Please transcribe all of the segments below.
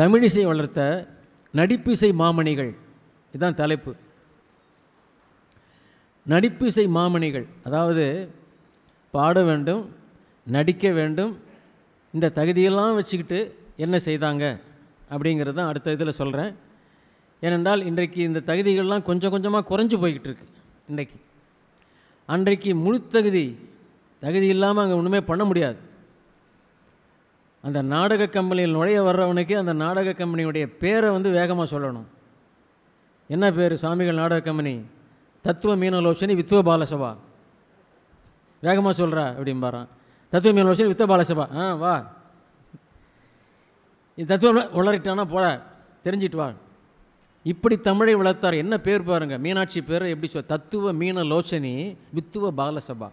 தமிழிசை வளர்த்த நடிப்பிசை மாமணிகள் இதுதான் தலைப்பு நடிப்பிசை மாமணிகள் அதாவது பாட வேண்டும் நடிக்க வேண்டும் இந்த தகுதியெல்லாம் வச்சுக்கிட்டு என்ன செய்தாங்க அப்படிங்கிறது தான் அடுத்த இதில் சொல்கிறேன் ஏனென்றால் இன்றைக்கு இந்த தகுதிகள்லாம் கொஞ்சம் கொஞ்சமாக குறைஞ்சி போய்கிட்டு இருக்கு இன்றைக்கு அன்றைக்கு முழு தகுதி தகுதி இல்லாமல் அங்கே ஒன்றுமே பண்ண முடியாது அந்த நாடக கம்பெனியில் நுழைய வர்றவனுக்கு அந்த நாடக கம்பெனியுடைய பேரை வந்து வேகமாக சொல்லணும் என்ன பேர் சுவாமிகள் நாடக கம்பெனி தத்துவ மீனலோசனி வித்துவ பாலசபா வேகமாக சொல்கிறா அப்படிம்பாரான் தத்துவ மீனலோசனி வித்துவ பாலசபா ஆ வா இந்த தத்துவம் உளறிட்டானா போல தெரிஞ்சிட்டு வா இப்படி தமிழை வளர்த்தார் என்ன பேர் பாருங்கள் மீனாட்சி பேர் எப்படி சொல் தத்துவ மீனலோசனி வித்துவ பாலசபா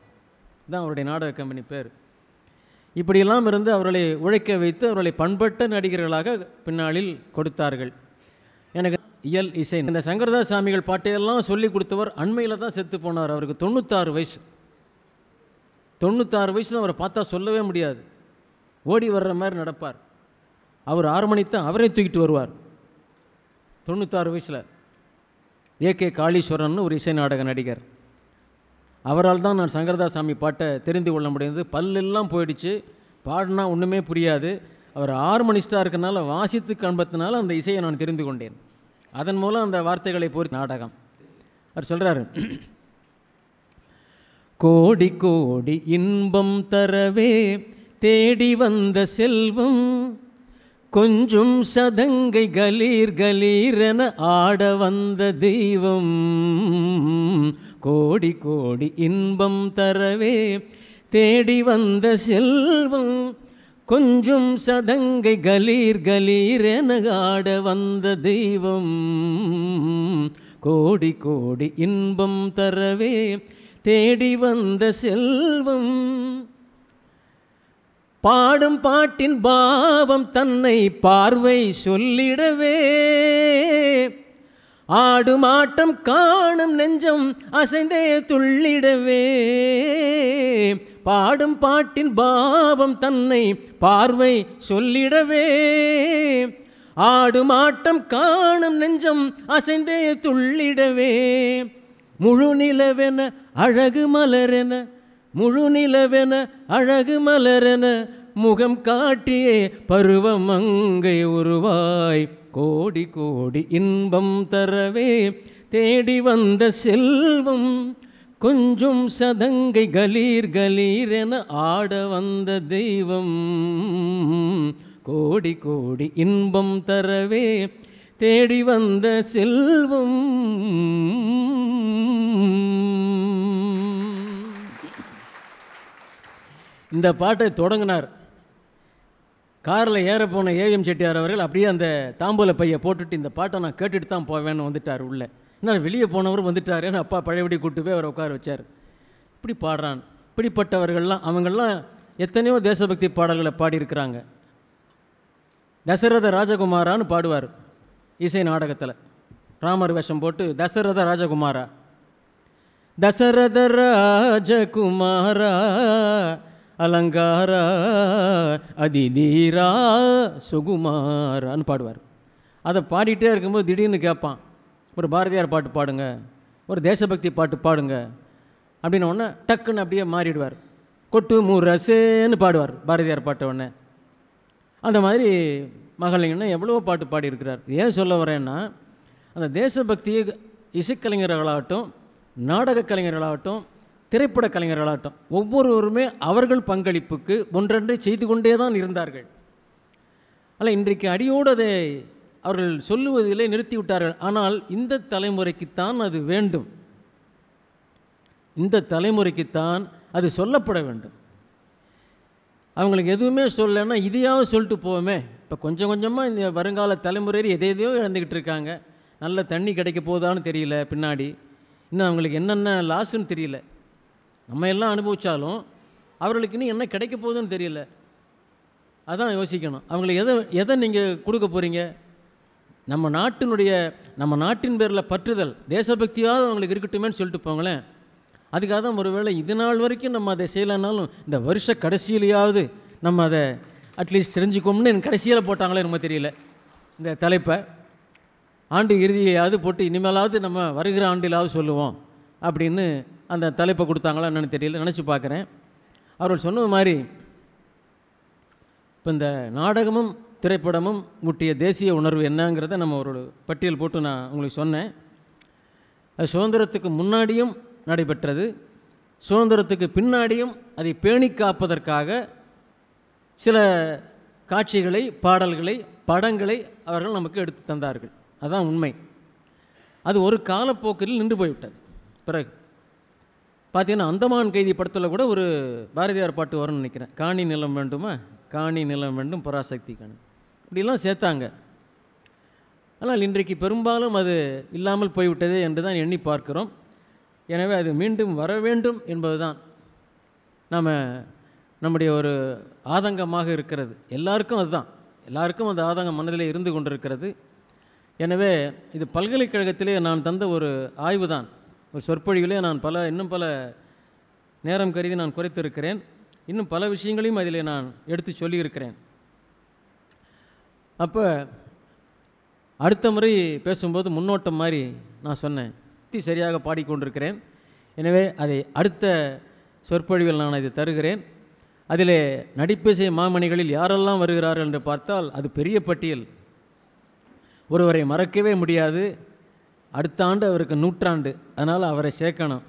தான் அவருடைய நாடக கம்பெனி பேர் இப்படியெல்லாம் இருந்து அவர்களை உழைக்க வைத்து அவர்களை பண்பட்ட நடிகர்களாக பின்னாளில் கொடுத்தார்கள் எனக்கு இயல் இசை இந்த சங்கரதாஸ் சாமிகள் பாட்டையெல்லாம் சொல்லி கொடுத்தவர் அண்மையில் தான் செத்து போனார் அவருக்கு தொண்ணூத்தாறு வயசு தொண்ணூத்தாறு வயசு அவரை பார்த்தா சொல்லவே முடியாது ஓடி வர்ற மாதிரி நடப்பார் அவர் ஆறு மணித்தான் அவரே தூக்கிட்டு வருவார் தொண்ணூத்தாறு வயசில் ஏ கே காளீஸ்வரன் ஒரு இசை நாடக நடிகர் அவரால் தான் நான் சங்கரதாஸ் சாமி பாட்டை தெரிந்து கொள்ள முடியுது பல்லெல்லாம் போயிடுச்சு பாடினா ஒன்றுமே புரியாது அவர் ஹார்மனிஸ்டாக இருக்கனால வாசித்து காண்பத்தினால அந்த இசையை நான் தெரிந்து கொண்டேன் அதன் மூலம் அந்த வார்த்தைகளை பொறுத்து நாடகம் அவர் சொல்கிறாரு கோடி கோடி இன்பம் தரவே தேடி வந்த செல்வம் கொஞ்சம் சதங்கை கலீர் கலீரென ஆட வந்த தெய்வம் கோடி கோடி இன்பம் தரவே தேடி வந்த செல்வம் கொஞ்சம் சதங்கை கலீர் கலீர் என ஆட வந்த தெய்வம் கோடி கோடி இன்பம் தரவே தேடி வந்த செல்வம் பாடும் பாட்டின் பாவம் தன்னை பார்வை சொல்லிடவே ஆடு மாட்டம் காணும் நெஞ்சம் அசைந்தே துள்ளிடவே பாடும் பாட்டின் பாவம் தன்னை பார்வை சொல்லிடவே ஆடு மாட்டம் காணும் நெஞ்சம் அசைந்தே துள்ளிடவே முழு நிலவென அழகு மலரென முழு நிலவென அழகு மலரென முகம் காட்டியே பருவம் அங்கை உருவாய் கோடி கோடி இன்பம் தரவே தேடி வந்த செல்வம் கொஞ்சம் சதங்கை கலீர் கலீர் என ஆட வந்த தெய்வம் கோடி கோடி இன்பம் தரவே தேடி வந்த செல்வம் இந்த பாட்டை தொடங்கினார் காரில் ஏற போன ஏஎம் செட்டியார் அவர்கள் அப்படியே அந்த தாம்பூல பையை போட்டுட்டு இந்த பாட்டை நான் கேட்டுட்டு தான் போவேன்னு வந்துட்டார் உள்ளே என்ன வெளியே போனவர் வந்துட்டாருன்னு அப்பா பழையபடி கூட்டு போய் அவர் உட்கார வச்சார் இப்படி பாடுறான் இப்படிப்பட்டவர்கள்லாம் அவங்கள்லாம் எத்தனையோ தேசபக்தி பாடல்களை பாடியிருக்கிறாங்க தசரத ராஜகுமாரான்னு பாடுவார் இசை நாடகத்தில் ராமர் வேஷம் போட்டு தசரத ராஜகுமாரா தசரத ராஜகுமாரா அலங்கார அதி நீரா சுகுமாரான்னு பாடுவார் அதை பாடிட்டே இருக்கும்போது திடீர்னு கேட்பான் ஒரு பாரதியார் பாட்டு பாடுங்க ஒரு தேசபக்தி பாட்டு பாடுங்க அப்படின்னு ஒன்று டக்குன்னு அப்படியே மாறிடுவார் கொட்டு முரசேன்னு பாடுவார் பாரதியார் பாட்டு ஒன்று அந்த மாதிரி மகளிங்கன்னா எவ்வளோ பாட்டு பாடியிருக்கிறார் ஏன் சொல்ல வரேன்னா அந்த தேசபக்தி இசைக்கலைஞர்களாகட்டும் நாடக கலைஞர்களாகட்டும் திரைப்பட கலைஞர்களாகட்டும் ஒவ்வொருவருமே அவர்கள் பங்களிப்புக்கு ஒன்றென்றை செய்து கொண்டே தான் இருந்தார்கள் அல்ல இன்றைக்கு அடியோடு அதை அவர்கள் சொல்லுவதிலே நிறுத்திவிட்டார்கள் ஆனால் இந்த தலைமுறைக்குத்தான் அது வேண்டும் இந்த தலைமுறைக்குத்தான் அது சொல்லப்பட வேண்டும் அவங்களுக்கு எதுவுமே சொல்லலைன்னா இதையாவது சொல்லிட்டு போவோமே இப்போ கொஞ்சம் கொஞ்சமாக இந்த வருங்கால தலைமுறையில் எதை எதையோ இழந்துக்கிட்டு இருக்காங்க நல்ல தண்ணி கிடைக்க போதான்னு தெரியல பின்னாடி இன்னும் அவங்களுக்கு என்னென்ன லாஸ்ன்னு தெரியல நம்ம எல்லாம் அனுபவித்தாலும் அவர்களுக்கு இன்னும் என்ன கிடைக்க போகுதுன்னு தெரியல அதான் யோசிக்கணும் அவங்களுக்கு எதை எதை நீங்கள் கொடுக்க போகிறீங்க நம்ம நாட்டினுடைய நம்ம நாட்டின் பேரில் பற்றுதல் தேசபக்தியாவது அவங்களுக்கு இருக்கட்டுமேன்னு சொல்லிட்டு போங்களேன் அதுக்காக தான் ஒருவேளை இது நாள் வரைக்கும் நம்ம அதை செய்யலைனாலும் இந்த வருஷ கடைசியிலேயாவது நம்ம அதை அட்லீஸ்ட் தெரிஞ்சுக்கோம்னு கடைசியில் போட்டாங்களே நம்ம தெரியல இந்த தலைப்பை ஆண்டு இறுதியாவது போட்டு இனிமேலாவது நம்ம வருகிற ஆண்டிலாவது சொல்லுவோம் அப்படின்னு அந்த தலைப்பை கொடுத்தாங்களா என்னென்னு தெரியல நினச்சி பார்க்குறேன் அவர்கள் சொன்னது மாதிரி இப்போ இந்த நாடகமும் திரைப்படமும் முட்டிய தேசிய உணர்வு என்னங்கிறத நம்ம ஒரு பட்டியல் போட்டு நான் உங்களுக்கு சொன்னேன் அது சுதந்திரத்துக்கு முன்னாடியும் நடைபெற்றது சுதந்திரத்துக்கு பின்னாடியும் அதை பேணி காப்பதற்காக சில காட்சிகளை பாடல்களை படங்களை அவர்கள் நமக்கு எடுத்து தந்தார்கள் அதுதான் உண்மை அது ஒரு காலப்போக்கில் நின்று போய்விட்டது பிறகு பார்த்தீங்கன்னா அந்தமான் கைதி படத்தில் கூட ஒரு பாரதியார் பாட்டு வரும்னு நினைக்கிறேன் காணி நிலம் வேண்டுமா காணி நிலம் வேண்டும் பராசக்தி காணி இப்படிலாம் சேர்த்தாங்க ஆனால் இன்றைக்கு பெரும்பாலும் அது இல்லாமல் போய்விட்டதே என்று தான் எண்ணி பார்க்கிறோம் எனவே அது மீண்டும் வர வேண்டும் என்பது தான் நாம் நம்முடைய ஒரு ஆதங்கமாக இருக்கிறது எல்லாருக்கும் அதுதான் எல்லாருக்கும் அந்த ஆதங்கம் மனதில் இருந்து கொண்டிருக்கிறது எனவே இது பல்கலைக்கழகத்திலே நான் தந்த ஒரு ஆய்வு தான் ஒரு சொற்பொழிவிலே நான் பல இன்னும் பல நேரம் கருதி நான் குறைத்திருக்கிறேன் இன்னும் பல விஷயங்களையும் அதில் நான் எடுத்து சொல்லியிருக்கிறேன் அப்போ அடுத்த முறை பேசும்போது முன்னோட்டம் மாதிரி நான் சொன்னேன் தி சரியாக பாடிக்கொண்டிருக்கிறேன் எனவே அதை அடுத்த சொற்பொழிவில் நான் அதை தருகிறேன் அதில் நடிப்பிசை மாமணிகளில் யாரெல்லாம் வருகிறார்கள் என்று பார்த்தால் அது பெரிய பட்டியல் ஒருவரை மறக்கவே முடியாது அடுத்த ஆண்டு அவருக்கு நூற்றாண்டு அதனால் அவரை சேர்க்கணும்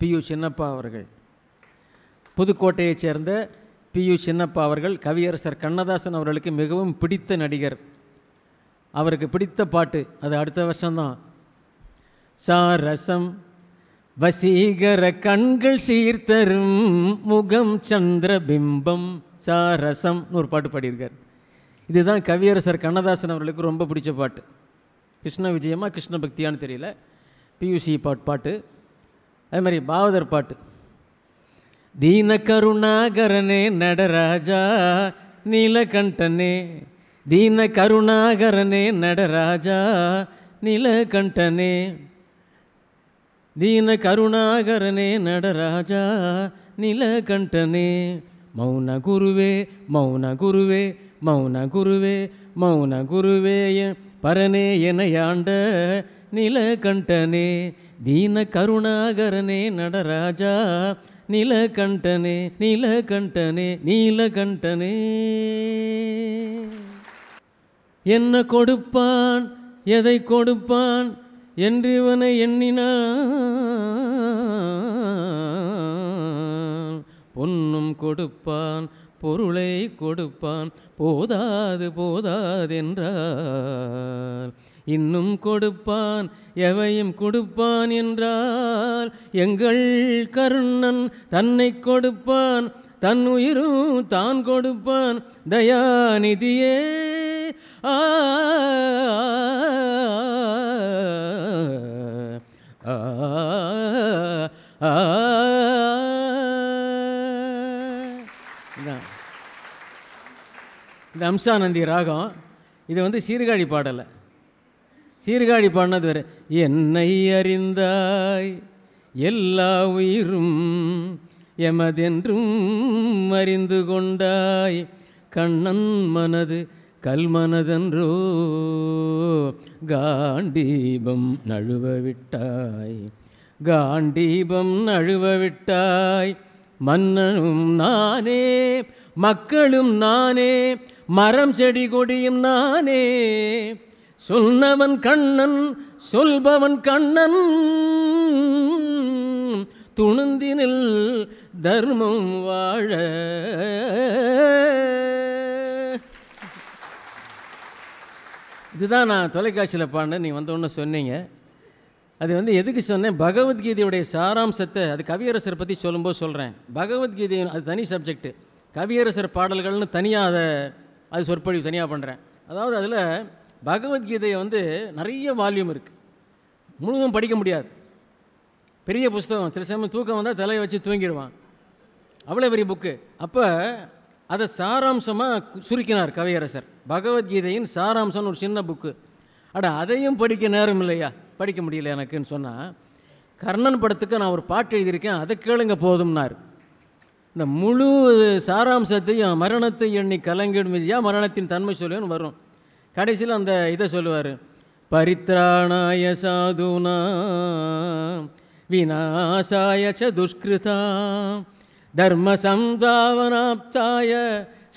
பியு சின்னப்பா அவர்கள் புதுக்கோட்டையைச் சேர்ந்த பியு சின்னப்பா அவர்கள் கவியரசர் கண்ணதாசன் அவர்களுக்கு மிகவும் பிடித்த நடிகர் அவருக்கு பிடித்த பாட்டு அது அடுத்த வருஷம்தான் சாரசம் வசீகர கண்கள் சீர்த்தரும் முகம் சந்திர பிம்பம் சாரசம்னு ஒரு பாட்டு பாடியிருக்கார் இதுதான் கவியரசர் கண்ணதாசன் அவர்களுக்கு ரொம்ப பிடிச்ச பாட்டு கிருஷ்ண விஜயமாக கிருஷ்ண பக்தியான்னு தெரியல பியூசி பாட் பாட்டு அதே மாதிரி பாவதர் பாட்டு தீன கருணாகரனே நடராஜா நீலகண்டனே தீன கருணாகரனே நடராஜா நீலகண்டனே தீன கருணாகரனே நடராஜா நீலகண்டனே மௌன குருவே மௌன குருவே மௌன குருவே மௌன குருவே பரனே எனையாண்ட நிலகண்டனே தீன கருணாகரனே நடராஜா நிலகண்டனே நிலகண்டனே நீலகண்டனே என்ன கொடுப்பான் எதை கொடுப்பான் என்றிவனை எண்ணினான் கொடுப்பான் பொருளை கொடுப்பான் போதாது போதாதென்றால் இன்னும் கொடுப்பான் எவையும் கொடுப்பான் என்றால் எங்கள் கருணன் தன்னை கொடுப்பான் தன் உயிரும் தான் கொடுப்பான் தயாநிதியே ஆ ஆ அம்சானந்தி ராகம் இது வந்து சீர்காழி பாடலை சீர்காழி பாடினது வேறு என்னை அறிந்தாய் எல்லா உயிரும் எமதென்றும் அறிந்து கொண்டாய் கண்ணன் மனது கல்மனதன்றோ காண்டீபம் நழுவ விட்டாய் காண்டீபம் நழுவ விட்டாய் மன்னனும் நானே மக்களும் நானே மரம் செடி கொடியும் நானே சொன்னவன் கண்ணன் சொல்பவன் கண்ணன் துணுந்தினில் தர்மம் வாழ இதுதான் நான் தொலைக்காட்சியில் பாடினேன் நீங்கள் வந்தோன்னு சொன்னீங்க அது வந்து எதுக்கு சொன்னேன் பகவத்கீதையுடைய சாராம்சத்தை அது கவியரசர் பற்றி சொல்லும்போது சொல்கிறேன் பகவத்கீதை அது தனி சப்ஜெக்ட்டு கவியரசர் பாடல்கள்னு தனியாக அதை அது சொற்பொழிவு தனியாக பண்ணுறேன் அதாவது அதில் பகவத்கீதையை வந்து நிறைய வால்யூம் இருக்குது முழுதும் படிக்க முடியாது பெரிய புஸ்தகம் சில சமயம் தூக்கம் வந்தால் தலையை வச்சு தூங்கிடுவான் அவ்வளோ பெரிய புக்கு அப்போ அதை சாராம்சமாக சுருக்கினார் கவியரசர் பகவத்கீதையின் சாராம்சம்னு ஒரு சின்ன புக்கு அட அதையும் படிக்க நேரம் இல்லையா படிக்க முடியல எனக்குன்னு சொன்னால் கர்ணன் படத்துக்கு நான் ஒரு பாட்டு எழுதியிருக்கேன் அதை கேளுங்க போதும்னாரு இந்த முழு சாராம்சத்தையும் மரணத்தை எண்ணி கலங்கிடும் விதியாக மரணத்தின் தன்மை சொல்லுன்னு வரும் கடைசியில் அந்த இதை சொல்லுவார் பரித்ராணாய சாதுனா விநாசாய ச துஷ்கிருதா தர்ம சந்தாவனாப்தாய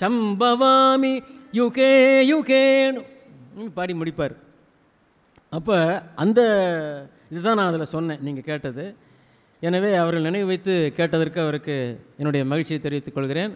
சம்பவாமி யுகே யுகேனு பாடி முடிப்பார் அப்போ அந்த இதுதான் நான் அதில் சொன்னேன் நீங்கள் கேட்டது எனவே அவர்கள் நினைவு வைத்து கேட்டதற்கு அவருக்கு என்னுடைய மகிழ்ச்சியை தெரிவித்துக் கொள்கிறேன்